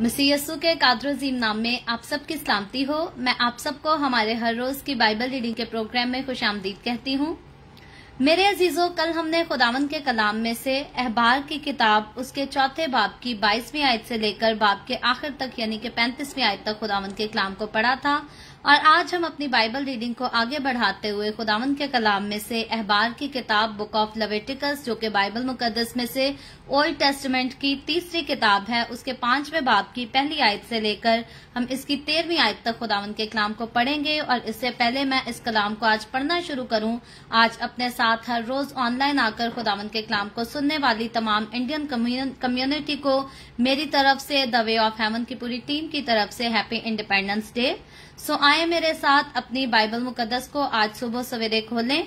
मसीह के कादरोजीम नाम में आप सबकी सलामती हो मैं आप सबको हमारे हर रोज की बाइबल रीडिंग के प्रोग्राम में खुश आमदीद कहती हूँ मेरे अजीजों कल हमने खुदावन के कलाम में से अहबार की किताब उसके चौथे बाब की बाईसवीं आयत से लेकर बाब के आखिर तक यानी कि पैंतीसवीं आयत तक खुदावन के कलाम को पढ़ा था और आज हम अपनी बाइबल रीडिंग को आगे बढ़ाते हुए खुदावन के कलाम में से अहबार की किताब बुक ऑफ लवेटिकल्स जो कि बाइबल मुकदस में से ओल्ड टेस्टमेंट की तीसरी किताब है उसके पांचवें बाब की पहली आयत से लेकर हम इसकी तेरहवीं आयत तक खुदावन के कलाम को पढ़ेंगे और इससे पहले मैं इस कलाम को आज पढ़ना शुरू करूं आज अपने साथ हर रोज ऑनलाइन आकर खुदावन के कलाम को सुनने वाली तमाम इंडियन कम्युनिटी को मेरी तरफ से द वे ऑफ हेमन की पूरी टीम की तरफ से हैप्पी इंडिपेंडेंस डे सो आए मेरे साथ अपनी बाइबल मुकदस को आज सुबह सवेरे खोलें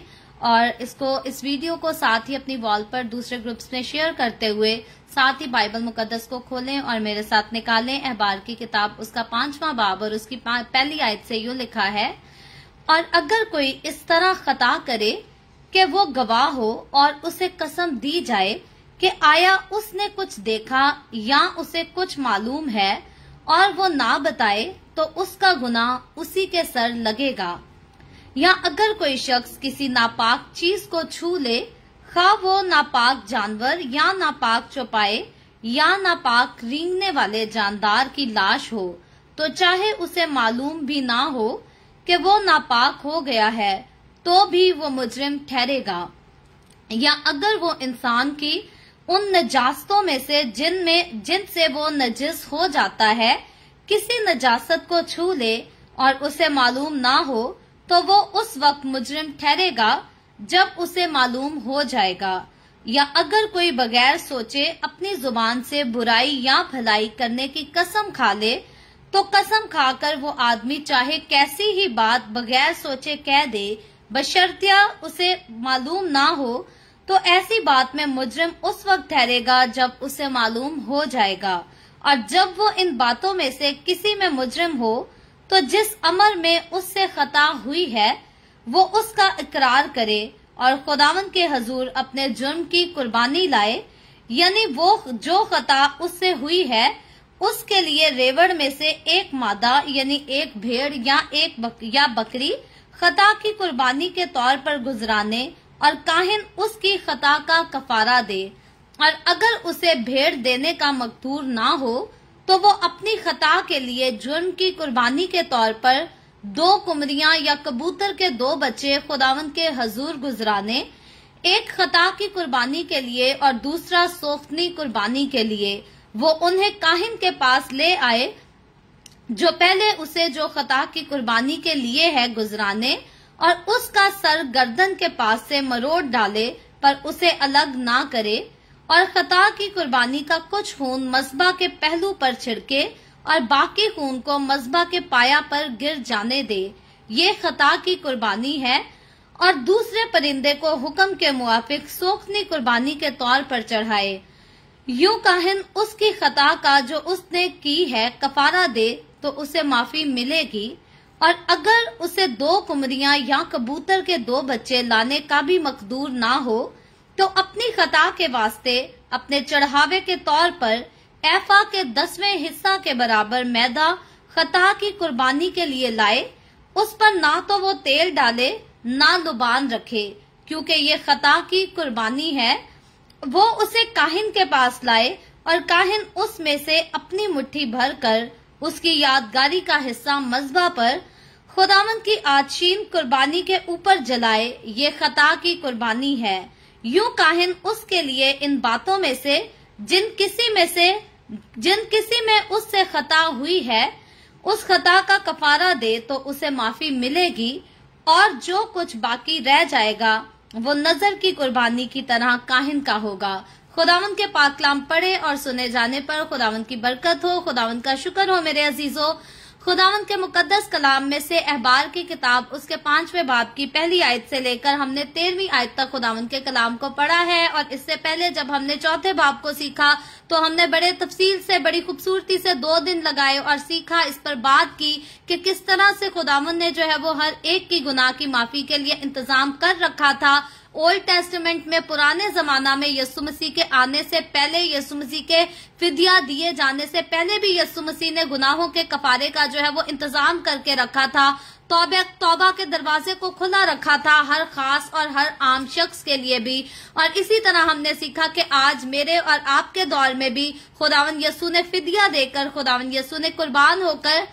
और इसको इस वीडियो को साथ ही अपनी वॉल पर दूसरे ग्रुप्स में शेयर करते हुए साथ ही बाइबल मुकदस को खोलें और मेरे साथ निकालें अहबार की किताब उसका पांचवा बाब और उसकी पहली आयत से यू लिखा है और अगर कोई इस तरह खता करे कि वो गवाह हो और उसे कसम दी जाए कि आया उसने कुछ देखा या उसे कुछ मालूम है और वो ना बताए तो उसका गुना उसी के सर लगेगा या अगर कोई शख्स किसी नापाक चीज को छू ले खा वो नापाक जानवर या नापाक चौपाए या नापाक रिंगने वाले जानदार की लाश हो तो चाहे उसे मालूम भी ना हो कि वो नापाक हो गया है तो भी वो मुजरिम ठहरेगा या अगर वो इंसान की उन नजास्तों में से जिन में जिन से वो नजिस हो जाता है किसी नजासत को छू ले और उसे मालूम ना हो तो वो उस वक्त मुजरिम ठहरेगा जब उसे मालूम हो जाएगा या अगर कोई बगैर सोचे अपनी जुबान से बुराई या भलाई करने की कसम खा ले तो कसम खाकर वो आदमी चाहे कैसी ही बात बगैर सोचे कह दे बशर्तिया उसे मालूम ना हो तो ऐसी बात में मुजरिम उस वक्त ठहरेगा जब उसे मालूम हो जाएगा और जब वो इन बातों में से किसी में मुजरिम हो तो जिस अमर में उससे खता हुई है वो उसका इकरार करे और खुदावन के हजूर अपने जुर्म की कुर्बानी लाए यानी वो जो खता उससे हुई है उसके लिए रेवड़ में से एक मादा यानी एक भेड़ या एक बक, या बकरी खता की कुर्बानी के तौर पर गुजराने और काहिन उसकी खता का कफारा दे और अगर उसे भेड़ देने का मकदूर ना हो तो वो अपनी खता के लिए जुर्म की कुर्बानी के तौर पर दो कुमरिया या कबूतर के दो बच्चे खुदावन के हजूर गुजराने एक खता की कुर्बानी के लिए और दूसरा सोफनी कुर्बानी के लिए वो उन्हें काहिन के पास ले आए जो पहले उसे जो खता की कुर्बानी के लिए है गुजराने और उसका सर गर्दन के पास से मरोड़ डाले पर उसे अलग ना करे और खता की कुर्बानी का कुछ खून मजबा के पहलू पर छिड़के और बाकी खून को मजबा के पाया पर गिर जाने दे ये खता की कुर्बानी है और दूसरे परिंदे को हुक्म के मुआफिक सोखनी कुर्बानी के तौर पर चढ़ाए यूं काहिन उसकी खता का जो उसने की है कफारा दे तो उसे माफी मिलेगी और अगर उसे दो कुमरिया या कबूतर के दो बच्चे लाने का भी मकदूर ना हो तो अपनी खता के वास्ते अपने चढ़ावे के तौर पर एफा के दसवें हिस्सा के बराबर मैदा खता की कुर्बानी के लिए लाए उस पर ना तो वो तेल डाले ना लुबान रखे क्योंकि ये खता की कुर्बानी है वो उसे काहिन के पास लाए और काहिन उसमें से अपनी मुट्ठी भर कर उसकी यादगारी का हिस्सा मजबा पर खुदावन की आचीन कुर्बानी के ऊपर जलाए ये खता की कुर्बानी है यू काहिन उसके लिए इन बातों में से जिन किसी में से जिन किसी में उससे खता हुई है उस खता का कफारा दे तो उसे माफी मिलेगी और जो कुछ बाकी रह जाएगा वो नजर की कुर्बानी की तरह काहिन का होगा खुदावन के पाकलाम पढ़े और सुने जाने पर खुदावन की बरकत हो खुदावन का शुक्र हो मेरे अजीजों खुदावन के मुकद्दस कलाम में से अहबार की किताब उसके पांचवें बाप की पहली आयत से लेकर हमने तेरहवीं आयत तक खुदावन के कलाम को पढ़ा है और इससे पहले जब हमने चौथे बाप को सीखा तो हमने बड़े तफसील से बड़ी खूबसूरती से दो दिन लगाए और सीखा इस पर बात की कि किस तरह से खुदावन ने जो है वो हर एक की गुनाह की माफी के लिए इंतजाम कर रखा था ओल्ड टेस्टमेंट में पुराने जमाना में यसु मसीह के आने से पहले यसु मसीह के फिदिया दिए जाने से पहले भी यसु मसीह ने गुनाहों के कफारे का जो है वो इंतजाम करके रखा था तौबे तौबा के दरवाजे को खुला रखा था हर खास और हर आम शख्स के लिए भी और इसी तरह हमने सीखा कि आज मेरे और आपके दौर में भी खुदावन यसु ने फिदिया देकर खुदावन यसु ने कुर्बान होकर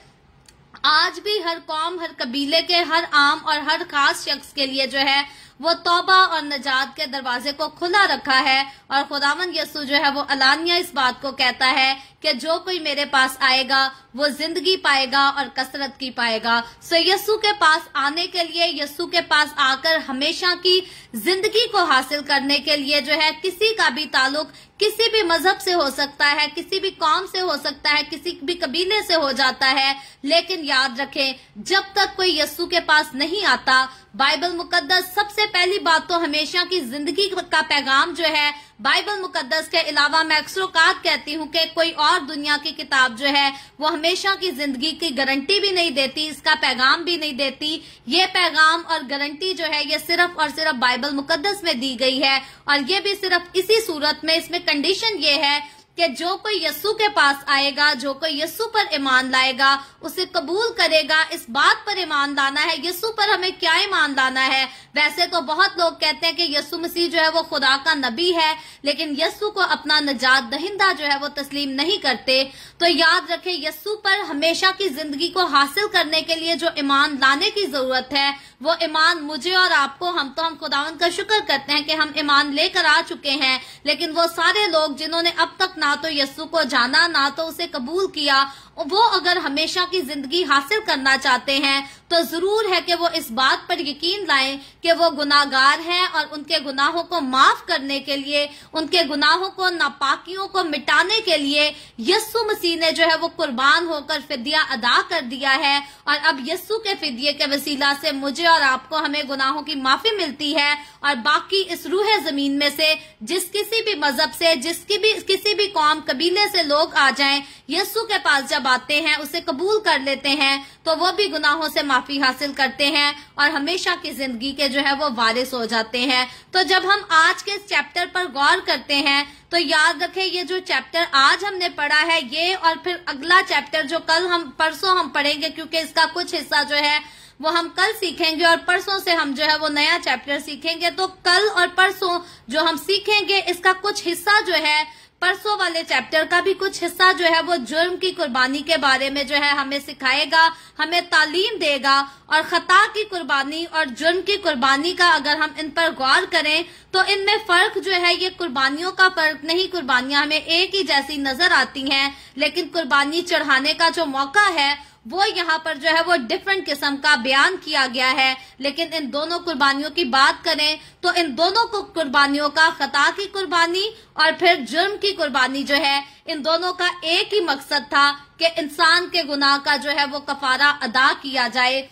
आज भी हर कौम हर कबीले के हर आम और हर खास शख्स के लिए जो है वो तोबा और नजात के दरवाजे को खुला रखा है और खुदावन यसु जो है वो अलानिया इस बात को कहता है कि जो कोई मेरे पास आएगा वो जिंदगी पाएगा और कसरत की पाएगा सो यसु के पास आने के लिए यसु के पास आकर हमेशा की जिंदगी को हासिल करने के लिए जो है किसी का भी ताल्लुक किसी भी मजहब से हो सकता है किसी भी कौम से हो सकता है किसी भी कबीले से हो जाता है लेकिन याद रखें जब तक कोई यस्सु के पास नहीं आता बाइबल मुकद्दस सबसे पहली बात तो हमेशा की जिंदगी का पैगाम जो है बाइबल मुकद्दस के अलावा मैं औकात कहती हूँ कि कोई और दुनिया की किताब जो है वो हमेशा की जिंदगी की गारंटी भी नहीं देती इसका पैगाम भी नहीं देती ये पैगाम और गारंटी जो है ये सिर्फ और सिर्फ बाइबल मुकद्दस में दी गई है और ये भी सिर्फ इसी सूरत में इसमें कंडीशन ये है कि जो कोई यस्सु के पास आएगा जो कोई यस्सु पर ईमान लाएगा उसे कबूल करेगा इस बात पर ईमान लाना है यस्सु पर हमें क्या ईमान लाना है वैसे तो बहुत लोग कहते हैं कि यस्सु मसीह जो है वो खुदा का नबी है लेकिन यस्सु को अपना नजात दहिंदा जो है वो तस्लीम नहीं करते तो याद रखें यस्सु पर हमेशा की जिंदगी को हासिल करने के लिए जो ईमान लाने की जरूरत है वो ईमान मुझे और आपको हम तो हम खुदा का शुक्र करते हैं कि हम ईमान लेकर आ चुके हैं लेकिन वो सारे लोग जिन्होंने अब तक ना तो यस्सु को जाना ना तो उसे कबूल किया वो अगर हमेशा की जिंदगी हासिल करना चाहते हैं तो जरूर है कि वो इस बात पर यकीन लाएं कि वो गुनागार हैं और उनके गुनाहों को माफ करने के लिए उनके गुनाहों को नापाकियों को मिटाने के लिए यस्सु मसीह ने जो है वो कुर्बान होकर फिदिया अदा कर दिया है और अब यस्सु के फिदिये के वसीला से मुझे और आपको हमें गुनाहों की माफी मिलती है और बाकी इस रूह जमीन में से जिस किसी भी मजहब से जिसकी भी किसी भी कौम कबीले से लोग आ जाए यस्सु के पास जब आते हैं उसे कबूल कर लेते हैं तो वो भी गुनाहों से माफी हासिल करते हैं और हमेशा की जिंदगी के जो है वो वारिस हो जाते हैं तो जब हम आज के इस चैप्टर पर गौर करते हैं तो याद रखें ये जो चैप्टर आज हमने पढ़ा है ये और फिर अगला चैप्टर जो कल हम परसों हम पढ़ेंगे क्योंकि इसका कुछ हिस्सा जो है वो हम कल सीखेंगे और परसों से हम जो है वो नया चैप्टर सीखेंगे तो कल और परसों जो हम सीखेंगे इसका कुछ हिस्सा जो है परसों वाले चैप्टर का भी कुछ हिस्सा जो है वो जुर्म की कुर्बानी के बारे में जो है हमें सिखाएगा हमें तालीम देगा और खता की कुर्बानी और जुर्म की कुर्बानी का अगर हम इन पर गौर करें तो इनमें फर्क जो है ये कुर्बानियों का फर्क नहीं कुर्बानियां हमें एक ही जैसी नजर आती हैं लेकिन कुर्बानी चढ़ाने का जो मौका है वो यहाँ पर जो है वो डिफरेंट किस्म का बयान किया गया है लेकिन इन दोनों कुर्बानियों की बात करें तो इन दोनों कुर्बानियों का खता की कुर्बानी और फिर जुर्म की कुर्बानी जो है इन दोनों का एक ही मकसद था कि इंसान के गुनाह का जो है वो कफारा अदा किया जाए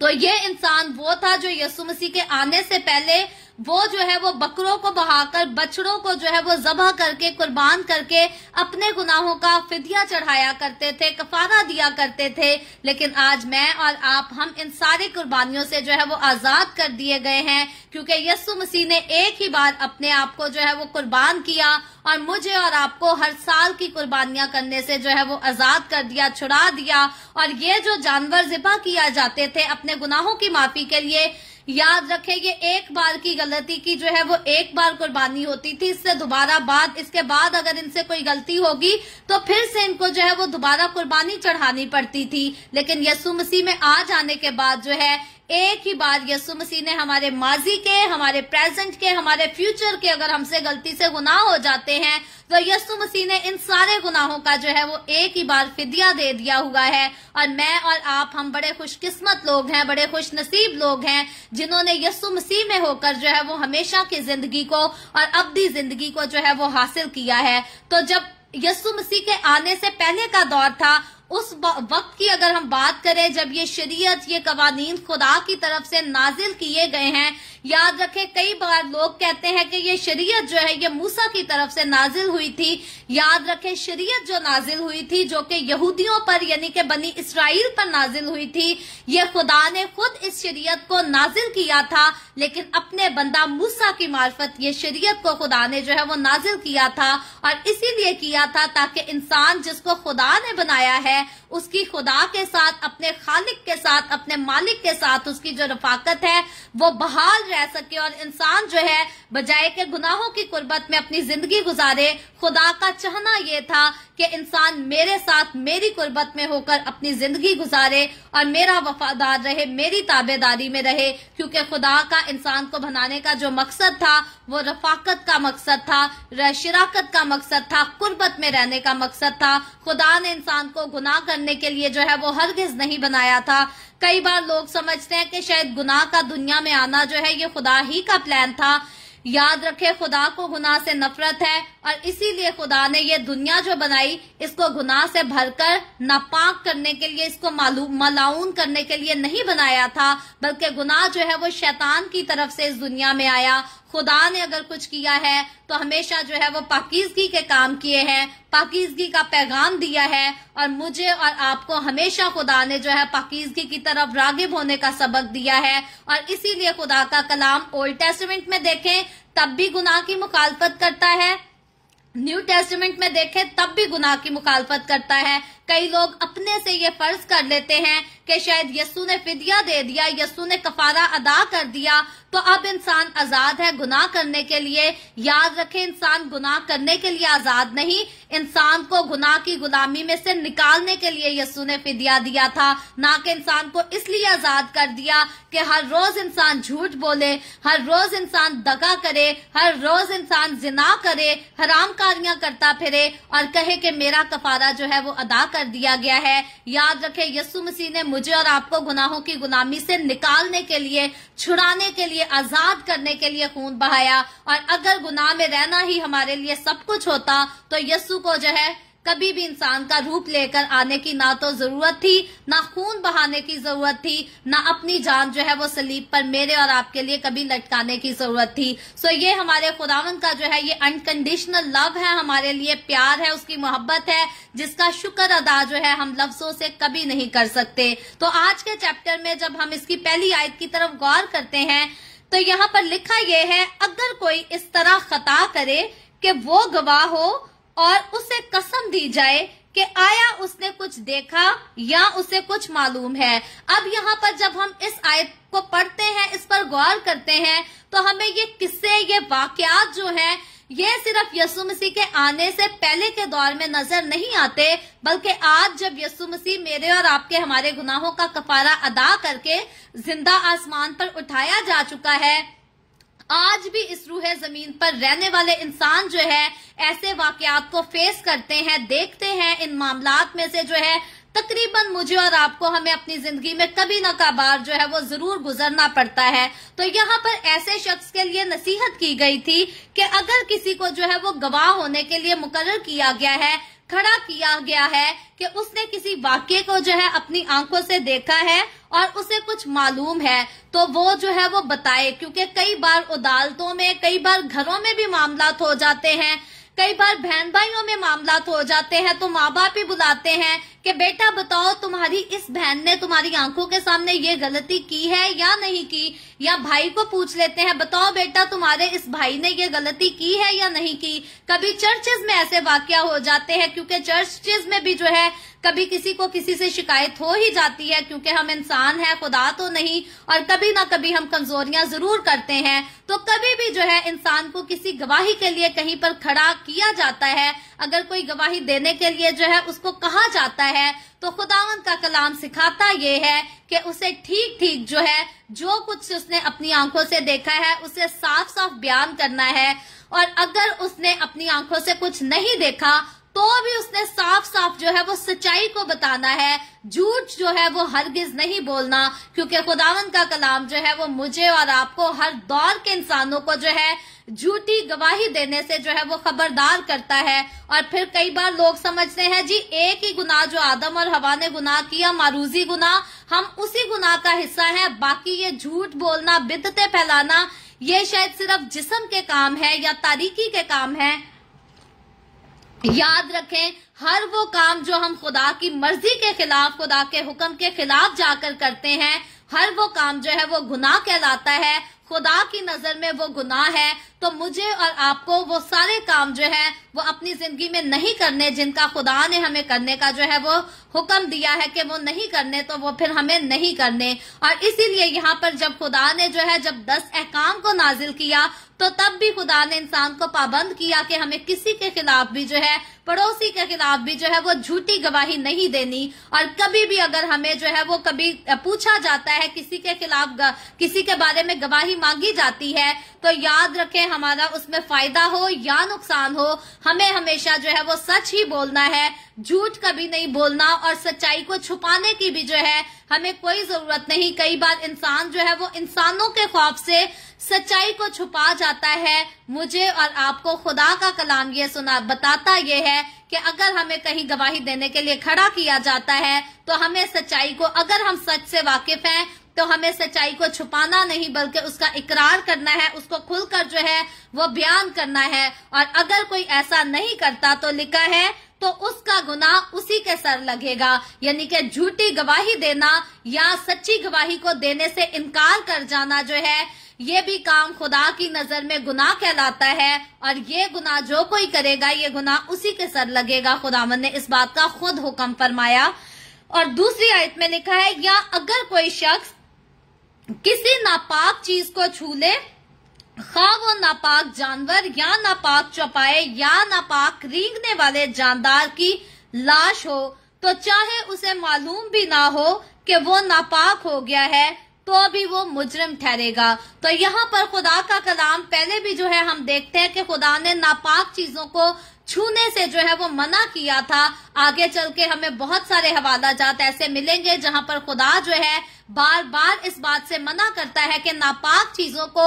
तो ये इंसान वो था जो यसु मसीह के आने से पहले वो जो है वो बकरों को बहाकर बछड़ों को जो है वो जबह करके कुर्बान करके अपने गुनाहों का फिदिया चढ़ाया करते थे कफारा दिया करते थे लेकिन आज मैं और आप हम इन सारी कुर्बानियों से जो है वो आजाद कर दिए गए हैं क्योंकि यस्सु मसीह ने एक ही बार अपने आप को जो है वो कुर्बान किया और मुझे और आपको हर साल की कुर्बानियां करने से जो है वो आजाद कर दिया छुड़ा दिया और ये जो जानवर जिबा किया जाते थे अपने गुनाहों की माफी के लिए याद रखें ये एक बार की गलती की जो है वो एक बार कुर्बानी होती थी इससे दोबारा बाद इसके बाद अगर इनसे कोई गलती होगी तो फिर से इनको जो है वो दोबारा कुर्बानी चढ़ानी पड़ती थी लेकिन यसु मसीह में आ जाने के बाद जो है एक ही बात यसु मसीह ने हमारे माजी के हमारे प्रेजेंट के हमारे फ्यूचर के अगर हमसे गलती से गुनाह हो जाते हैं तो यसु मसीह ने इन सारे गुनाहों का जो है वो एक ही बार फिदिया दे दिया हुआ है और मैं और आप हम बड़े खुशकिस्मत लोग हैं बड़े खुश नसीब लोग हैं जिन्होंने यसु मसीह में होकर जो है वो हमेशा की जिंदगी को और अवधि जिंदगी को जो है वो हासिल किया है तो जब यसु मसीह के आने से पहले का दौर था उस वक्त की अगर हम बात करें जब ये शरीयत ये कवानीन खुदा की तरफ से नाजिल किए गए हैं याद रखें कई बार लोग कहते हैं कि ये शरीयत जो है ये मूसा की तरफ से नाजिल हुई थी याद रखें शरीयत जो नाजिल हुई थी जो कि यहूदियों पर यानी कि बनी इसराइल पर नाजिल हुई थी ये खुदा ने खुद इस शरीयत को नाजिल किया था लेकिन अपने बंदा मूसा की मार्फत ये शरीयत को खुदा ने जो है वो नाजिल किया था और इसीलिए किया था ताकि इंसान जिसको खुदा ने बनाया है उसकी खुदा के साथ अपने खालिक के साथ अपने मालिक के साथ उसकी जो रफाकत है वो बहाल रह सके और इंसान जो है बजाय के गुनाहों की कुर्बत में अपनी जिंदगी गुजारे खुदा का चाहना यह था कि इंसान मेरे साथ मेरी कुर्बत में होकर अपनी जिंदगी गुजारे और मेरा वफादार रहे मेरी ताबेदारी में रहे क्योंकि खुदा का इंसान को बनाने का जो मकसद था वो रफाकत का मकसद था शराकत का मकसद था कुर्बत में रहने का मकसद था खुदा ने इंसान को गुनाह करने के लिए जो है वो हरगिज नहीं बनाया था कई बार लोग समझते हैं कि शायद गुनाह का दुनिया में आना जो है ये खुदा ही का प्लान था याद रखे खुदा को गुनाह से नफरत है और इसीलिए खुदा ने ये दुनिया जो बनाई इसको गुनाह से भरकर नापाक करने के लिए इसको मलाउन करने के लिए नहीं बनाया था बल्कि गुनाह जो है वो शैतान की तरफ से इस दुनिया में आया खुदा ने अगर कुछ किया है तो हमेशा जो है वो पाकिजगी के काम किए हैं पाकिजगी का पैगाम दिया है और मुझे और आपको हमेशा खुदा ने जो है पाकिजगी की तरफ रागिब होने का सबक दिया है और इसीलिए खुदा का कलाम ओल्ड टेस्टमेंट में देखें तब भी गुनाह की मुखालफत करता है न्यू टेस्टमेंट में देखे तब भी गुनाह की मुखालफत करता है कई लोग अपने से ये फर्ज कर लेते हैं कि शायद यस्सु ने फिदिया दे दिया यस्सु ने कफारा अदा कर दिया तो अब इंसान आजाद है गुनाह करने के लिए याद रखे इंसान गुनाह करने के लिए आजाद नहीं इंसान को गुनाह की गुलामी में से निकालने के लिए यस्सु ने फिदिया दिया था ना कि इंसान को इसलिए आजाद कर दिया कि हर रोज इंसान झूठ बोले हर रोज इंसान दगा करे हर रोज इंसान जिना करे हराम कारियां करता फिरे और कहे कि मेरा कफारा जो है वो अदा कर दिया गया है याद रखे यस्सु मसीह ने मुझे और आपको गुनाहों की गुलामी से निकालने के लिए छुड़ाने के लिए आजाद करने के लिए खून बहाया और अगर गुनाह में रहना ही हमारे लिए सब कुछ होता तो यस्सु को जो है कभी भी इंसान का रूप लेकर आने की ना तो जरूरत थी ना खून बहाने की जरूरत थी ना अपनी जान जो है वो सलीब पर मेरे और आपके लिए कभी लटकाने की जरूरत थी सो ये हमारे खुदावन का जो है ये अनकंडीशनल लव है हमारे लिए प्यार है उसकी मोहब्बत है जिसका शुक्र अदा जो है हम लफ्जों से कभी नहीं कर सकते तो आज के चैप्टर में जब हम इसकी पहली आयत की तरफ गौर करते हैं तो यहाँ पर लिखा यह है अगर कोई इस तरह खता करे कि वो गवाह हो और उसे कसम दी जाए कि आया उसने कुछ देखा या उसे कुछ मालूम है अब यहाँ पर जब हम इस आयत को पढ़ते हैं इस पर गौर करते हैं तो हमें ये किस्से ये वाकयात जो है ये सिर्फ यसु मसीह के आने से पहले के दौर में नजर नहीं आते बल्कि आज जब यसु मसीह मेरे और आपके हमारे गुनाहों का कफारा अदा करके जिंदा आसमान पर उठाया जा चुका है आज भी इस रूह जमीन पर रहने वाले इंसान जो है ऐसे वाकयात को फेस करते हैं देखते हैं इन मामला में से जो है तकरीबन मुझे और आपको हमें अपनी जिंदगी में कभी ना कभार जो है वो जरूर गुजरना पड़ता है तो यहाँ पर ऐसे शख्स के लिए नसीहत की गई थी कि अगर किसी को जो है वो गवाह होने के लिए मुकर किया गया है खड़ा किया गया है कि उसने किसी वाक्य को जो है अपनी आंखों से देखा है और उसे कुछ मालूम है तो वो जो है वो बताए क्योंकि कई बार अदालतों में कई बार घरों में भी मामला हो जाते हैं कई बार बहन भाइयों में मामला तो हो जाते हैं तो माँ बाप ही बुलाते हैं कि बेटा बताओ तुम्हारी इस बहन ने तुम्हारी आंखों के सामने ये गलती की है या नहीं की या भाई को पूछ लेते हैं बताओ बेटा तुम्हारे इस भाई ने ये गलती की है या नहीं की कभी चर्चेज में ऐसे वाक्य हो जाते हैं क्योंकि चर्चेज में भी जो है कभी किसी को किसी से शिकायत हो ही जाती है क्योंकि हम इंसान हैं खुदा तो नहीं और कभी ना कभी हम कमजोरियां जरूर करते हैं तो कभी भी जो है इंसान को किसी गवाही के लिए कहीं पर खड़ा किया जाता है अगर कोई गवाही देने के लिए जो है उसको कहा जाता है तो खुदावन का कलाम सिखाता ये है कि उसे ठीक ठीक जो है जो कुछ उसने अपनी आंखों से देखा है उसे साफ साफ बयान करना है और अगर उसने अपनी आंखों से कुछ नहीं देखा तो भी उसने साफ साफ जो है वो सच्चाई को बताना है झूठ जो है वो हरगिज नहीं बोलना क्योंकि खुदावन का कलाम जो है वो मुझे और आपको हर दौर के इंसानों को जो है झूठी गवाही देने से जो है वो खबरदार करता है और फिर कई बार लोग समझते हैं जी एक ही गुनाह जो आदम और हवा ने गुनाह किया मारूजी गुनाह हम उसी गुनाह का हिस्सा है बाकी ये झूठ बोलना बिदते फैलाना ये शायद सिर्फ जिसम के काम है या तारीकी के काम है याद रखें हर वो काम जो हम खुदा की मर्जी के खिलाफ खुदा के हुक्म के खिलाफ जाकर करते हैं हर वो काम जो है वो गुनाह कहलाता है खुदा की नजर में वो गुनाह है तो मुझे और आपको वो सारे काम जो है वो अपनी जिंदगी में नहीं करने जिनका खुदा ने हमें करने का जो है वो हुक्म दिया है कि वो नहीं करने तो वो फिर हमें नहीं करने और इसीलिए यहाँ पर जब खुदा ने जो है जब दस अहकाम को नाजिल किया तो तब भी खुदा ने इंसान को पाबंद किया कि हमें किसी के खिलाफ भी जो है पड़ोसी के खिलाफ भी जो है वो झूठी गवाही नहीं देनी और कभी भी अगर हमें जो है वो कभी पूछा जाता है किसी के खिलाफ किसी के बारे में गवाही मांगी जाती है तो याद रखें हमारा उसमें फायदा हो या नुकसान हो हमें हमेशा जो है वो सच ही बोलना है झूठ कभी नहीं बोलना और सच्चाई को छुपाने की भी जो है हमें कोई जरूरत नहीं कई बार इंसान जो है वो इंसानों के खौफ से सच्चाई को छुपा जाता है मुझे और आपको खुदा का कलाम ये सुना बताता ये है कि अगर हमें कहीं गवाही देने के लिए खड़ा किया जाता है तो हमें सच्चाई को अगर हम सच से वाकिफ हैं तो हमें सच्चाई को छुपाना नहीं बल्कि उसका इकरार करना है उसको खुलकर जो है वो बयान करना है और अगर कोई ऐसा नहीं करता तो लिखा है तो उसका गुना उसी के सर लगेगा यानी कि झूठी गवाही देना या सच्ची गवाही को देने से इनकार कर जाना जो है ये भी काम खुदा की नजर में गुनाह कहलाता है और ये गुनाह जो कोई करेगा ये गुनाह उसी के सर लगेगा खुदावन ने इस बात का खुद हुक्म फरमाया और दूसरी आयत में लिखा है या अगर कोई शख्स किसी नापाक चीज को छू ले खा वो नापाक जानवर या नापाक चौपाए या नापाक रींगने वाले जानदार की लाश हो तो चाहे उसे मालूम भी ना हो कि वो नापाक हो गया है तो भी वो मुजरम ठहरेगा तो यहाँ पर खुदा का कलाम पहले भी जो है हम देखते हैं कि खुदा ने नापाक चीजों को छूने से जो है वो मना किया था आगे चल के हमें बहुत सारे हवाला जात ऐसे मिलेंगे जहां पर खुदा जो है बार बार इस बात से मना करता है कि नापाक चीजों को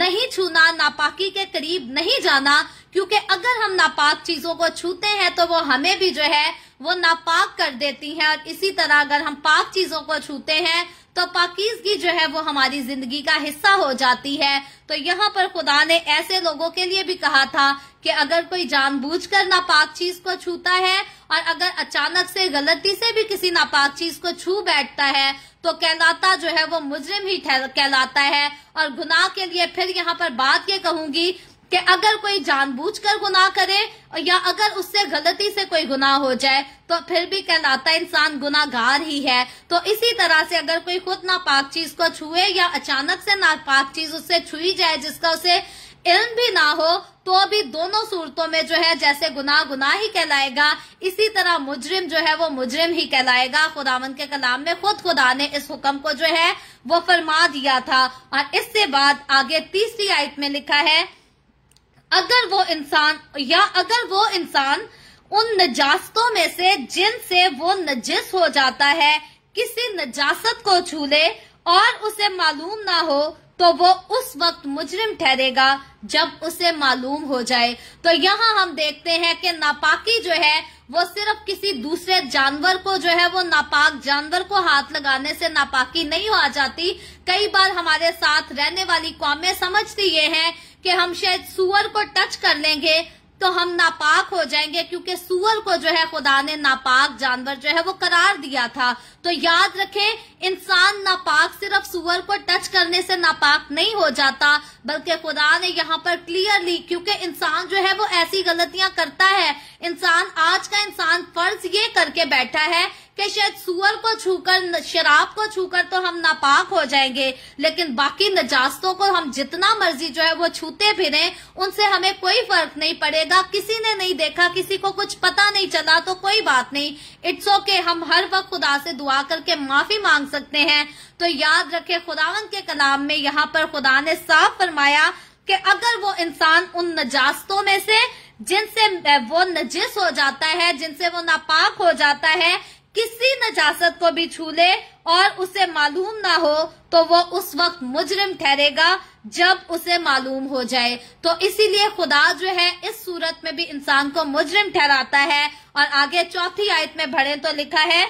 नहीं छूना नापाकी के करीब नहीं जाना क्योंकि अगर हम नापाक चीजों को छूते हैं तो वो हमें भी जो है वो नापाक कर देती हैं और इसी तरह अगर हम पाक चीजों को छूते हैं तो पाकिजगी जो है वो हमारी जिंदगी का हिस्सा हो जाती है तो यहाँ पर खुदा ने ऐसे लोगों के लिए भी कहा था कि अगर कोई जानबूझकर नापाक चीज को छूता है और अगर अचानक से गलती से भी किसी नापाक चीज को छू बैठता है तो कहलाता जो है वो मुजरिम ही कहलाता है और गुनाह के लिए फिर यहाँ पर बात ये कहूंगी कि अगर कोई जानबूझकर गुनाह करे या अगर उससे गलती से कोई गुनाह हो जाए तो फिर भी कहलाता इंसान गुनाहगार ही है तो इसी तरह से अगर कोई खुद नापाक चीज को छुए या अचानक से नापाक चीज उससे छुई जाए जिसका उसे इल्म भी ना हो तो भी दोनों सूरतों में जो है जैसे गुनाह गुनाह ही कहलाएगा इसी तरह मुजरिम जो है वो मुजरिम ही कहलाएगा खुदावन के कलाम में खुद खुदा ने इस हुक्म को जो है वो फरमा दिया था और इससे बाद आगे तीसरी आयत में लिखा है अगर वो इंसान या अगर वो इंसान उन नजास्तों में से जिनसे वो नजिस हो जाता है किसी नजासत को छू ले और उसे मालूम ना हो तो वो उस वक्त मुजरिम ठहरेगा जब उसे मालूम हो जाए तो यहाँ हम देखते हैं कि नापाकी जो है वो सिर्फ किसी दूसरे जानवर को जो है वो नापाक जानवर को हाथ लगाने से नापाकी नहीं हो आ जाती कई बार हमारे साथ रहने वाली कौमे समझती ये है कि हम शायद सुअर को टच कर लेंगे तो हम नापाक हो जाएंगे क्योंकि सुअर को जो है खुदा ने नापाक जानवर जो है वो करार दिया था तो याद रखें इंसान नापाक सिर्फ सुअर को टच करने से नापाक नहीं हो जाता बल्कि खुदा ने यहाँ पर क्लियरली क्योंकि इंसान जो है वो ऐसी गलतियां करता है इंसान आज का इंसान फर्ज ये करके बैठा है कि शायद सुअर को छूकर शराब को छूकर तो हम नापाक हो जाएंगे लेकिन बाकी नजास्तों को हम जितना मर्जी जो है वो छूते फिरे उनसे हमें कोई फर्क नहीं पड़ेगा किसी ने नहीं देखा किसी को कुछ पता नहीं चला तो कोई बात नहीं इट्स ओके okay, हम हर वक्त खुदा से दुआ करके माफी मांग सकते हैं तो याद रखे खुदावन के कलाम में यहाँ पर खुदा ने साफ फरमाया कि अगर वो इंसान उन नजास्तों में से जिनसे वो नजिस हो जाता है जिनसे वो नापाक हो जाता है किसी नजासत को भी छू ले और उसे मालूम ना हो तो वो उस वक्त मुजरिम ठहरेगा जब उसे मालूम हो जाए तो इसीलिए खुदा जो है इस सूरत में भी इंसान को मुजरिम ठहराता है और आगे चौथी आयत में भरे तो लिखा है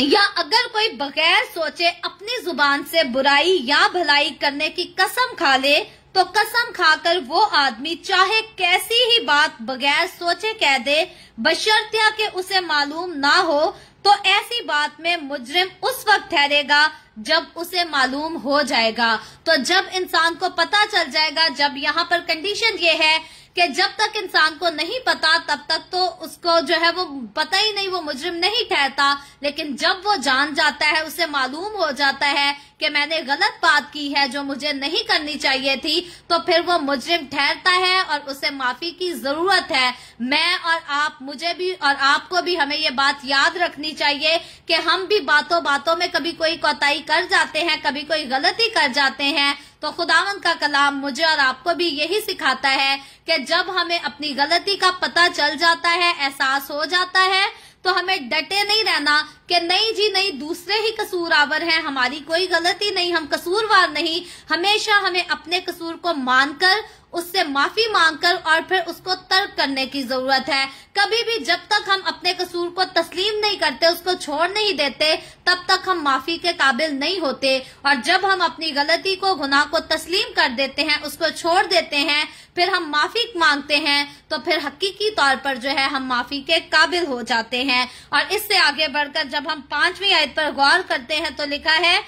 या अगर कोई बगैर सोचे अपनी जुबान से बुराई या भलाई करने की कसम खा ले तो कसम खाकर वो आदमी चाहे कैसी ही बात बगैर सोचे कह दे बशर्तिया के उसे मालूम ना हो तो ऐसी बात में मुजरिम उस वक्त ठहरेगा जब उसे मालूम हो जाएगा तो जब इंसान को पता चल जाएगा जब यहाँ पर कंडीशन ये है कि जब तक इंसान को नहीं पता तब तक तो उसको जो है वो पता ही नहीं वो मुजरिम नहीं ठहरता लेकिन जब वो जान जाता है उसे मालूम हो जाता है कि मैंने गलत बात की है जो मुझे नहीं करनी चाहिए थी तो फिर वो मुजरिम ठहरता है और उसे माफी की जरूरत है मैं और आप मुझे भी और आपको भी हमें ये बात याद रखनी चाहिए कि हम भी बातों बातों में कभी कोई कोताही कर जाते हैं कभी कोई गलती कर जाते हैं तो खुदावन का कलाम मुझे और आपको भी यही सिखाता है कि जब हमें अपनी गलती का पता चल जाता है एहसास हो जाता है तो हमें डटे नहीं रहना कि नहीं जी नहीं दूसरे ही कसूर आवर है हमारी कोई गलती नहीं हम कसूरवार नहीं हमेशा हमें अपने कसूर को मानकर उससे माफी मांगकर और फिर उसको तर्क करने की जरूरत है कभी भी जब तक हम अपने कसूर को तस्लीम नहीं करते उसको छोड़ नहीं देते तब तक हम माफी के काबिल नहीं होते और जब हम अपनी गलती को गुनाह को तस्लीम कर देते हैं उसको छोड़ देते हैं फिर हम माफी मांगते हैं तो फिर हकीकी तौर पर जो है हम माफी के काबिल हो जाते हैं और इससे आगे बढ़कर जब हम पांचवी आयत पर गौर करते हैं तो लिखा है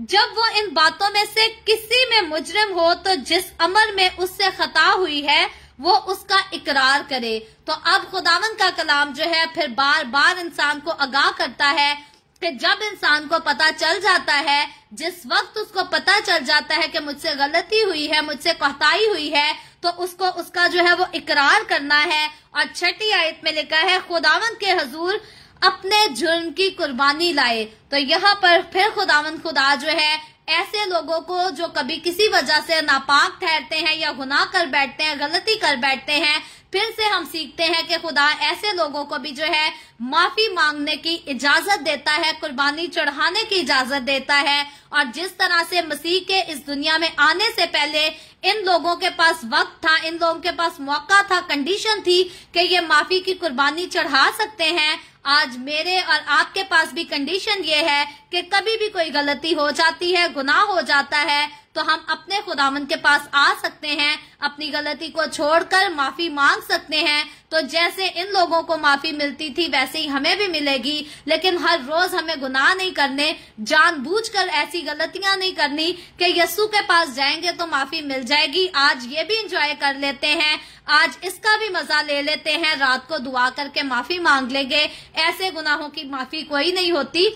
जब वो इन बातों में से किसी में मुजरिम हो तो जिस अमल में उससे खता हुई है वो उसका इकरार करे तो अब खुदावन का कलाम जो है फिर बार बार इंसान को आगाह करता है कि जब इंसान को पता चल जाता है जिस वक्त उसको पता चल जाता है कि मुझसे गलती हुई है मुझसे कोताही हुई है तो उसको उसका जो है वो इकरार करना है और छठी आयत में लिखा है खुदावन के हजूर अपने जुर्म की कुर्बानी लाए तो यहाँ पर फिर खुदावन खुदा जो है ऐसे लोगों को जो कभी किसी वजह से नापाक ठहरते हैं या गुनाह कर बैठते हैं गलती कर बैठते हैं फिर से हम सीखते हैं कि खुदा ऐसे लोगों को भी जो है माफी मांगने की इजाजत देता है कुर्बानी चढ़ाने की इजाजत देता है और जिस तरह से मसीह के इस दुनिया में आने से पहले इन लोगों के पास वक्त था इन लोगों के पास मौका था कंडीशन थी कि ये माफी की कुर्बानी चढ़ा सकते हैं आज मेरे और आपके पास भी कंडीशन ये है कि कभी भी कोई गलती हो जाती है गुनाह हो जाता है तो हम अपने खुदावन के पास आ सकते हैं अपनी गलती को छोड़कर माफी मांग सकते हैं तो जैसे इन लोगों को माफी मिलती थी वैसे ही हमें भी मिलेगी लेकिन हर रोज हमें गुनाह नहीं करने जानबूझकर ऐसी गलतियां नहीं करनी कि यस्सु के पास जाएंगे तो माफी मिल जाएगी आज ये भी इंजॉय कर लेते हैं आज इसका भी मजा ले लेते हैं रात को दुआ करके माफी मांग लेंगे ऐसे गुनाहों की माफी कोई नहीं होती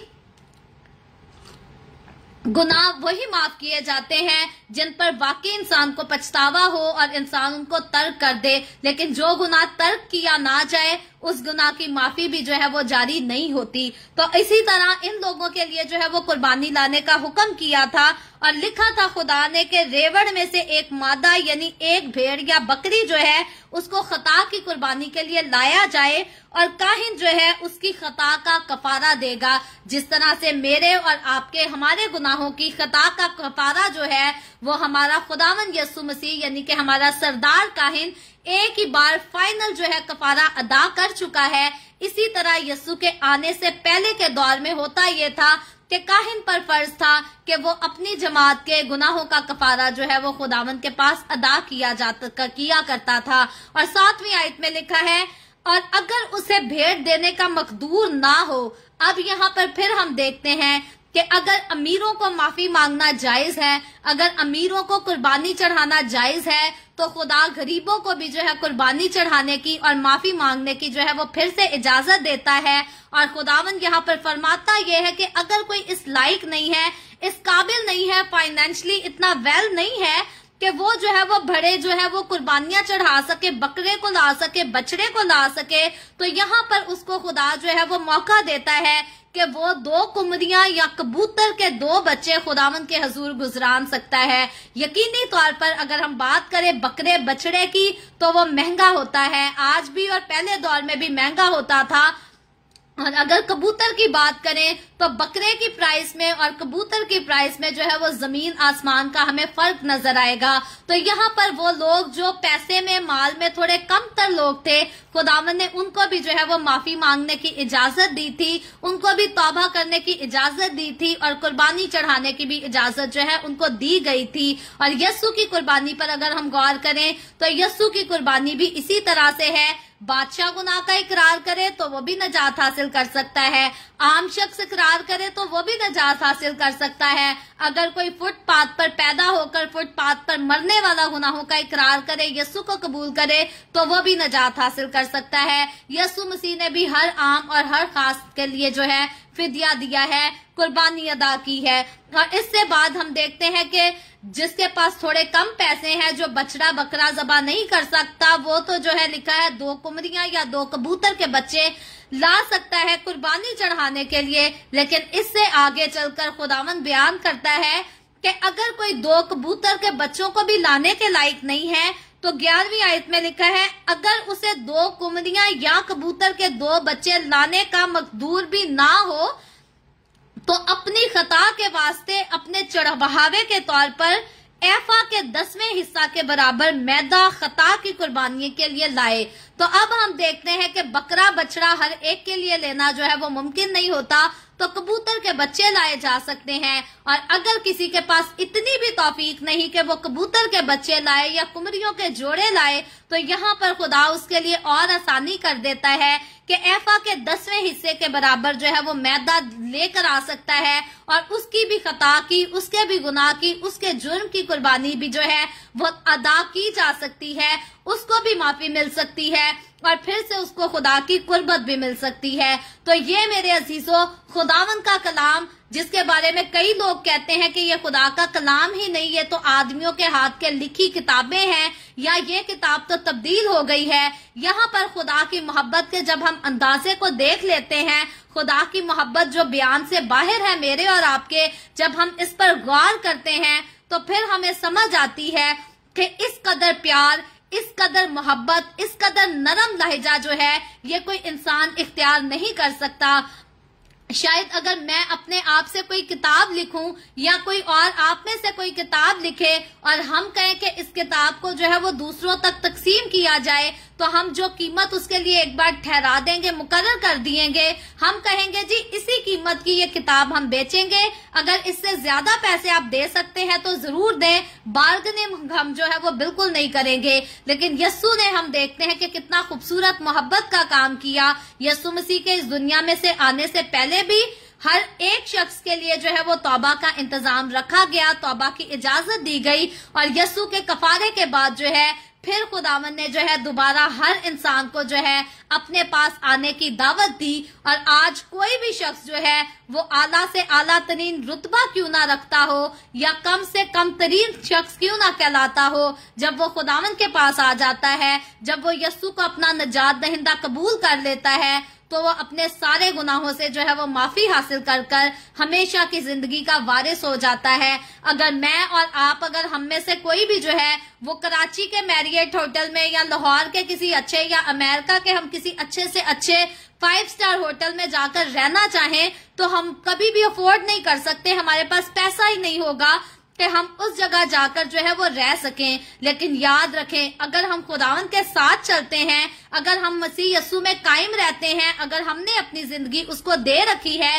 गुनाह वही माफ किए जाते हैं जिन पर वाकई इंसान को पछतावा हो और इंसान उनको तर्क कर दे लेकिन जो गुनाह तर्क किया ना जाए उस गुनाह की माफी भी जो है वो जारी नहीं होती तो इसी तरह इन लोगों के लिए जो है वो कुर्बानी लाने का हुक्म किया था और लिखा था खुदा ने कि रेवड़ में से एक मादा यानी एक भेड़ या बकरी जो है उसको खता की कुर्बानी के लिए लाया जाए और काहिन जो है उसकी खता का कफारा देगा जिस तरह से मेरे और आपके हमारे गुनाहों की खता का कफारा जो है वो हमारा खुदावन यसु मसीह यानी कि हमारा सरदार काहिन एक ही बार फाइनल जो है कफारा अदा कर चुका है इसी तरह यसु के आने से पहले के दौर में होता यह था कि काहिन पर फर्ज था कि वो अपनी जमात के गुनाहों का कफारा जो है वो खुदावन के पास अदा किया जाता किया करता था और सातवीं आयत में लिखा है और अगर उसे भेंट देने का मकदूर ना हो अब यहाँ पर फिर हम देखते हैं कि अगर अमीरों को माफी मांगना जायज है अगर अमीरों को कुर्बानी चढ़ाना जायज है तो खुदा गरीबों को भी जो है कुर्बानी चढ़ाने की और माफी मांगने की जो है वो फिर से इजाजत देता है और खुदावन यहाँ पर फरमाता यह है कि अगर कोई इस लायक नहीं है इस काबिल नहीं है फाइनेंशली इतना वेल नहीं है कि वो जो है वो बड़े जो है वो कुर्बानियां चढ़ा सके बकरे को ला सके बछड़े को ला सके तो यहाँ पर उसको खुदा जो है वो मौका देता है कि वो दो कुमरियां या कबूतर के दो बच्चे खुदावन के हजूर गुजरान सकता है यकीनी तौर पर अगर हम बात करें बकरे बछड़े की तो वो महंगा होता है आज भी और पहले दौर में भी महंगा होता था और अगर कबूतर की बात करें तो बकरे की प्राइस में और कबूतर की प्राइस में जो है वो जमीन आसमान का हमें फर्क नजर आएगा तो यहाँ पर वो लोग जो पैसे में माल में थोड़े कम तर लोग थे खुदावन ने उनको भी जो है वो माफी मांगने की इजाजत दी थी उनको भी तौबा करने की इजाजत दी थी और कुर्बानी चढ़ाने की भी इजाजत जो है उनको दी गई थी और यस्सु की कुर्बानी पर अगर हम गौर करें तो यस्सु की कुर्बानी भी इसी तरह से है बादशाह गुनाह का इकरार करे तो वो भी नजात हासिल कर सकता है आम शख्स इकरार करे तो वो भी नजात हासिल कर सकता है अगर कोई फुटपाथ पर पैदा होकर फुटपाथ पर मरने वाला गुनाहों का इकरार करे यस्सु को कबूल करे तो वो भी नजात हासिल कर सकता है यस्सु मसीह ने भी हर आम और हर खास के लिए जो है फिदिया दिया है कुर्बानी अदा की है और इससे बाद हम देखते हैं कि जिसके पास थोड़े कम पैसे हैं जो बछड़ा बकरा जबा नहीं कर सकता वो तो जो है लिखा है दो कुमरिया या दो कबूतर के बच्चे ला सकता है कुर्बानी चढ़ाने के लिए लेकिन इससे आगे चलकर खुदावन बयान करता है कि अगर कोई दो कबूतर के बच्चों को भी लाने के लायक नहीं है तो ग्यारहवीं आयत में लिखा है अगर उसे दो कुमरिया या कबूतर के दो बच्चे लाने का मकदूर भी ना हो तो अपनी खता के वास्ते अपने चढ़बहावे के तौर पर एफा के दसवें हिस्सा के बराबर मैदा खता की कुर्बानी के लिए लाए तो अब हम देखते हैं कि बकरा बछड़ा हर एक के लिए लेना जो है वो मुमकिन नहीं होता तो कबूतर के बच्चे लाए जा सकते हैं और अगर किसी के पास इतनी भी तोफीक नहीं कि वो कबूतर के बच्चे लाए या कुमरियों के जोड़े लाए तो यहाँ पर खुदा उसके लिए और आसानी कर देता है कि एफा के दसवें हिस्से के बराबर जो है वो मैदा लेकर आ सकता है और उसकी भी खता की उसके भी गुनाह की उसके जुर्म की कुर्बानी भी जो है वो अदा की जा सकती है उसको भी माफी मिल सकती है और फिर से उसको खुदा की कुर्बत भी मिल सकती है तो ये मेरे अजीजों खुदावन का कलाम जिसके बारे में कई लोग कहते हैं कि ये खुदा का कलाम ही नहीं है तो आदमियों के हाथ के लिखी किताबें हैं या ये किताब तो तब्दील हो गई है यहाँ पर खुदा की मोहब्बत के जब हम अंदाजे को देख लेते हैं खुदा की मोहब्बत जो बयान से बाहर है मेरे और आपके जब हम इस पर गौर करते हैं तो फिर हमें समझ आती है कि इस कदर प्यार इस कदर मोहब्बत इस कदर नरम लहजा जो है ये कोई इंसान इख्तियार नहीं कर सकता शायद अगर मैं अपने आप से कोई किताब लिखूं या कोई और आप में से कोई किताब लिखे और हम कहें कि इस किताब को जो है वो दूसरों तक तकसीम किया जाए तो हम जो कीमत उसके लिए एक बार ठहरा देंगे मुकर कर दिएंगे हम कहेंगे जी इसी कीमत की ये किताब हम बेचेंगे अगर इससे ज्यादा पैसे आप दे सकते हैं तो जरूर दें बार्गनिंग हम जो है वो बिल्कुल नहीं करेंगे लेकिन यस्सु ने हम देखते हैं कि कितना खूबसूरत मोहब्बत का काम किया यस्सु मसीह के इस दुनिया में से आने से पहले भी हर एक शख्स के लिए जो है वो तौबा का इंतजाम रखा गया तौबा की इजाजत दी गई और यस्सु के कफारे के बाद जो है फिर खुदावन ने जो है दोबारा हर इंसान को जो है अपने पास आने की दावत दी और आज कोई भी शख्स जो है वो आला से आला तरीन रुतबा क्यों ना रखता हो या कम से कम तरीन शख्स क्यों ना कहलाता हो जब वो खुदावन के पास आ जाता है जब वो यस्सू को अपना नजात दहिंदा कबूल कर लेता है तो वो अपने सारे गुनाहों से जो है वो माफी हासिल कर कर हमेशा की जिंदगी का वारिस हो जाता है अगर मैं और आप अगर हम में से कोई भी जो है वो कराची के मैरियट होटल में या लाहौर के किसी अच्छे या अमेरिका के हम किसी अच्छे से अच्छे फाइव स्टार होटल में जाकर रहना चाहें तो हम कभी भी अफोर्ड नहीं कर सकते हमारे पास पैसा ही नहीं होगा कि हम उस जगह जाकर जो है वो रह सकें लेकिन याद रखें अगर हम खुदावन के साथ चलते हैं अगर हम मसीह यसु में कायम रहते हैं अगर हमने अपनी जिंदगी उसको दे रखी है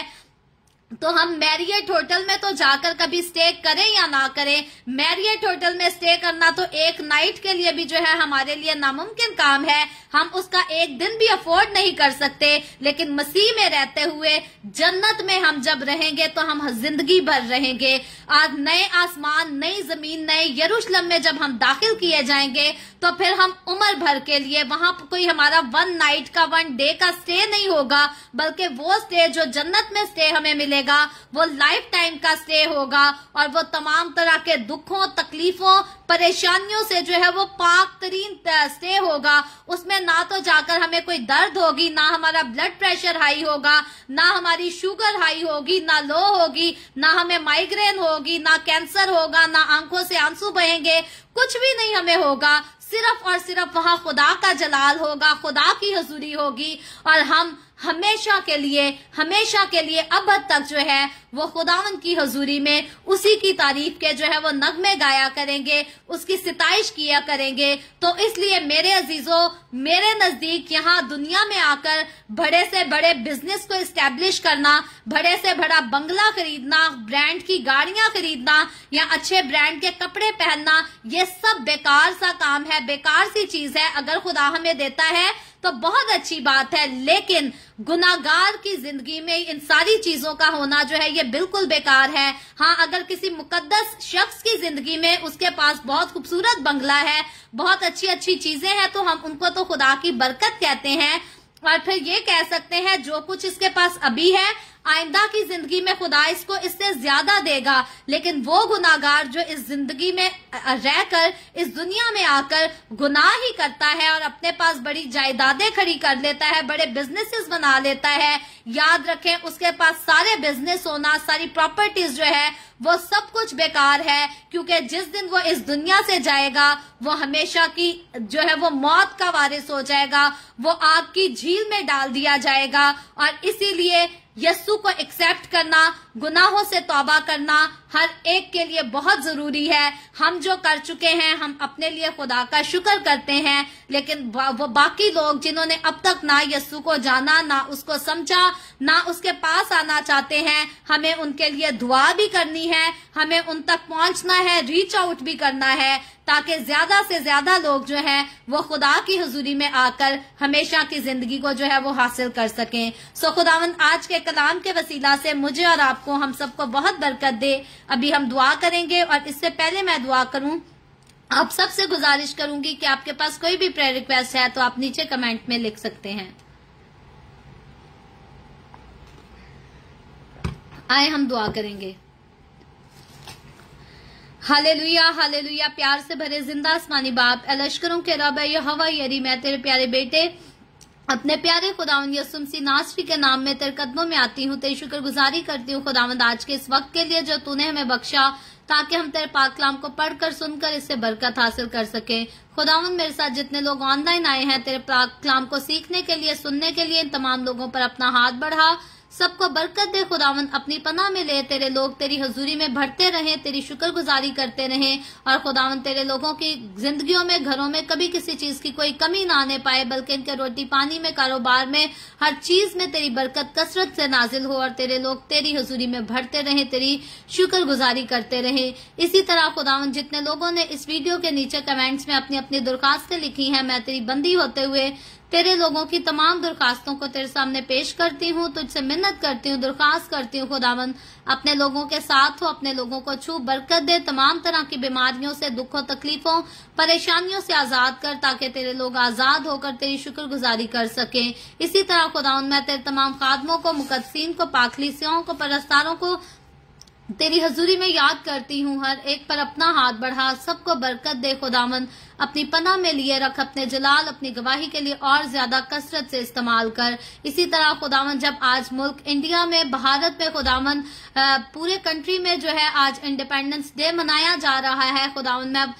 तो हम मैरियट होटल में तो जाकर कभी स्टे करें या ना करें मैरियट होटल में स्टे करना तो एक नाइट के लिए भी जो है हमारे लिए नामुमकिन काम है हम उसका एक दिन भी अफोर्ड नहीं कर सकते लेकिन मसीह में रहते हुए जन्नत में हम जब रहेंगे तो हम जिंदगी भर रहेंगे आज नए आसमान नई जमीन नए यरूशलम में जब हम दाखिल किए जाएंगे तो फिर हम उम्र भर के लिए वहां कोई हमारा वन नाइट का वन डे का स्टे नहीं होगा बल्कि वो स्टे जो जन्नत में स्टे हमें मिले रहेगा वो लाइफ टाइम का स्टे होगा और वो तमाम तरह के दुखों तकलीफों परेशानियों से जो है वो पाक तरीन स्टे होगा उसमें ना तो जाकर हमें कोई दर्द होगी ना हमारा ब्लड प्रेशर हाई होगा ना हमारी शुगर हाई होगी ना लो होगी ना हमें माइग्रेन होगी ना कैंसर होगा ना आंखों से आंसू बहेंगे कुछ भी नहीं हमें होगा सिर्फ और सिर्फ वहां खुदा का जलाल होगा खुदा की हजूरी होगी और हम हमेशा के लिए हमेशा के लिए अब तक जो है वो खुदावन की हजूरी में उसी की तारीफ के जो है वो नगमे गाया करेंगे उसकी सितइश किया करेंगे तो इसलिए मेरे अजीजों मेरे नजदीक यहाँ दुनिया में आकर बड़े से बड़े बिजनेस को स्टेब्लिश करना बड़े से बड़ा बंगला खरीदना ब्रांड की गाड़ियां खरीदना या अच्छे ब्रांड के कपड़े पहनना ये सब बेकार सा काम है बेकार सी चीज है अगर खुदा हमें देता है तो बहुत अच्छी बात है लेकिन गुनागार की जिंदगी में इन सारी चीजों का होना जो है ये बिल्कुल बेकार है हाँ अगर किसी मुकद्दस शख्स की जिंदगी में उसके पास बहुत खूबसूरत बंगला है बहुत अच्छी अच्छी चीजें हैं तो हम उनको तो खुदा की बरकत कहते हैं और फिर ये कह सकते हैं जो कुछ इसके पास अभी है आइंदा की जिंदगी में खुदा इसको इससे ज्यादा देगा लेकिन वो गुनागार जो इस जिंदगी में रहकर इस दुनिया में आकर गुनाह ही करता है और अपने पास बड़ी जायदादें खड़ी कर लेता है बड़े बिजनेसेस बना लेता है याद रखें उसके पास सारे बिजनेस होना सारी प्रॉपर्टीज जो है वो सब कुछ बेकार है क्योंकि जिस दिन वो इस दुनिया से जाएगा वो हमेशा की जो है वो मौत का वारिस हो जाएगा वो आग की झील में डाल दिया जाएगा और इसीलिए यस्सु को एक्सेप्ट करना गुनाहों से तौबा करना हर एक के लिए बहुत जरूरी है हम जो कर चुके हैं हम अपने लिए खुदा का शुक्र करते हैं लेकिन वो बाकी लोग जिन्होंने अब तक ना यस्सु को जाना ना उसको समझा ना उसके पास आना चाहते हैं हमें उनके लिए दुआ भी करनी है हमें उन तक पहुंचना है रीच आउट भी करना है ताकि ज्यादा से ज्यादा लोग जो है वो खुदा की हजूरी में आकर हमेशा की जिंदगी को जो है वो हासिल कर सकें सो खुदावन आज के कलाम के वसीला से मुझे और आपको हम सबको बहुत बरकत दे अभी हम दुआ करेंगे और इससे पहले मैं दुआ करूं आप सबसे गुजारिश करूंगी कि आपके पास कोई भी प्रेयर रिक्वेस्ट है तो आप नीचे कमेंट में लिख सकते हैं आए हम दुआ करेंगे हाले लुया प्यार से भरे जिंदा आसमानी बाप अलश्करों के रब है हवा यरी मैं तेरे प्यारे बेटे अपने प्यारे खुदावन यसुमसी नासरी के नाम में तेरे कदमों में आती हूँ तेरी शुक्रगुजारी करती हूँ खुदावंद आज के इस वक्त के लिए जो तूने हमें बख्शा ताकि हम तेरे पाकलाम को पढ़कर सुनकर इससे बरकत हासिल कर सकें खुदावन मेरे साथ जितने लोग ऑनलाइन आए हैं तेरे पाकलाम को सीखने के लिए सुनने के लिए इन तमाम लोगों पर अपना हाथ बढ़ा सबको बरकत दे खुदावन अपनी पनाह में ले तेरे लोग तेरी हजूरी में भरते रहें तेरी शुक्रगुजारी करते रहें और खुदावन तेरे लोगों की जिंदगियों में घरों में कभी किसी चीज की कोई कमी ना आने पाए बल्कि इनके रोटी पानी में कारोबार में हर चीज में तेरी बरकत कसरत से नाजिल हो और तेरे लोग तेरी हजूरी में भरते रहें तेरी शुक्रगुजारी करते रहें इसी तरह खुदावन जितने लोगों ने इस वीडियो के नीचे कमेंट्स में अपनी अपनी दरखास्तें लिखी हैं मैं तेरी बंदी होते हुए तेरे लोगों की तमाम दरखास्तों को तेरे सामने पेश करती हूँ तुझसे मिन्नत करती हूँ दरखास्त करती हूँ खुदावन अपने लोगों के साथ हो अपने लोगों को छू बरकत दे तमाम तरह की बीमारियों से दुखों तकलीफों परेशानियों से आजाद कर ताकि तेरे लोग आजाद होकर तेरी शुक्रगुजारी कर सकें इसी तरह खुदावन मैं तेरे तमाम खादमों को मुकदसिन को पाखलीसियों को परस्तारों को तेरी हजूरी में याद करती हूँ हर एक पर अपना हाथ बढ़ा सबको बरकत दे खुदावन अपनी पना में लिए रख अपने जलाल अपनी गवाही के लिए और ज्यादा कसरत से इस्तेमाल कर इसी तरह खुदावन जब आज मुल्क इंडिया में भारत में खुदावन पूरे कंट्री में जो है आज इंडिपेंडेंस डे मनाया जा रहा है खुदावन मैं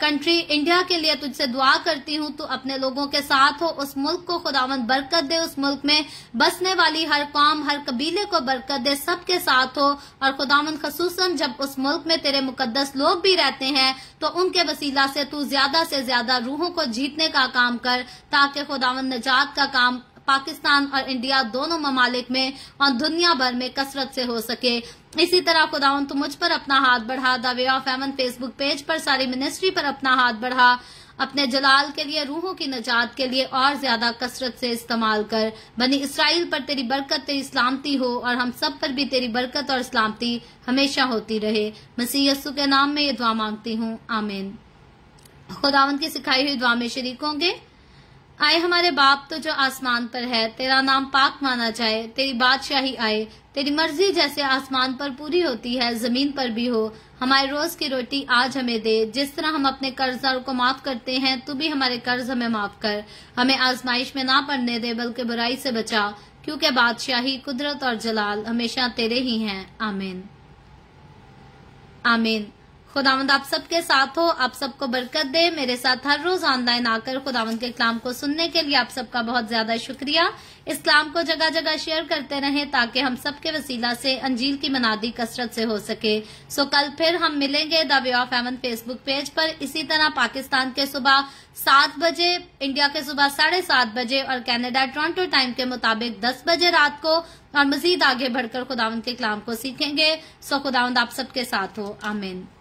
कंट्री इंडिया के लिए तुझसे दुआ करती हूँ तू अपने लोगों के साथ हो उस मुल्क को खुदावन बरकत दे उस मुल्क में बसने वाली हर कौम हर कबीले को बरकत दे सबके साथ हो और खुदावन खसूसन जब उस मुल्क में तेरे मुकदस लोग भी रहते हैं तो उनके वसीला से तू ज्यादा ज्यादा से ज्यादा रूहों को जीतने का काम कर ताकि खुदावन नजात का काम पाकिस्तान और इंडिया दोनों ममालिक में और दुनिया भर में कसरत से हो सके इसी तरह खुदावन तो मुझ पर अपना हाथ बढ़ा the way of amen Facebook page पर सारी मिनिस्ट्री पर अपना हाथ बढ़ा अपने जलाल के लिए रूहों की नजात के लिए और ज्यादा कसरत से इस्तेमाल कर बनी इसराइल पर तेरी बरकत तेरी सलामती हो और हम सब पर भी तेरी बरकत और सलामती हमेशा होती रहे मसीह के नाम में ये दुआ मांगती हूँ आमीन खुदावन की सिखाई हुई दुआ में शरीक होंगे आए हमारे बाप तो जो आसमान पर है तेरा नाम पाक माना जाए तेरी बादशाही आए तेरी मर्जी जैसे आसमान पर पूरी होती है जमीन पर भी हो हमारे रोज की रोटी आज हमें दे जिस तरह हम अपने कर्जदार को माफ करते हैं तू भी हमारे कर्ज हमें माफ कर हमें आजमाइश में ना पड़ने दे बल्कि बुराई से बचा क्योंकि बादशाही कुदरत और जलाल हमेशा तेरे ही हैं आमीन आमीन खुदावंद आप सबके साथ हो आप सबको बरकत दे मेरे साथ हर रोज ऑनलाइन आकर खुदावंद के इस्लाम को सुनने के लिए आप सबका बहुत ज्यादा शुक्रिया इस्लाम को जगह जगह शेयर करते रहें ताकि हम सबके वसीला से अंजील की मनादी कसरत से हो सके सो कल फिर हम मिलेंगे the way of amen Facebook page पर इसी तरह पाकिस्तान के सुबह सात बजे इंडिया के सुबह साढ़े सात बजे और कैनेडा टोरंटो टाइम के मुताबिक दस बजे रात को और मजीद आगे बढ़कर खुदावंद के कलाम को सीखेंगे सो खुदावंद आप सबके साथ हो आमीन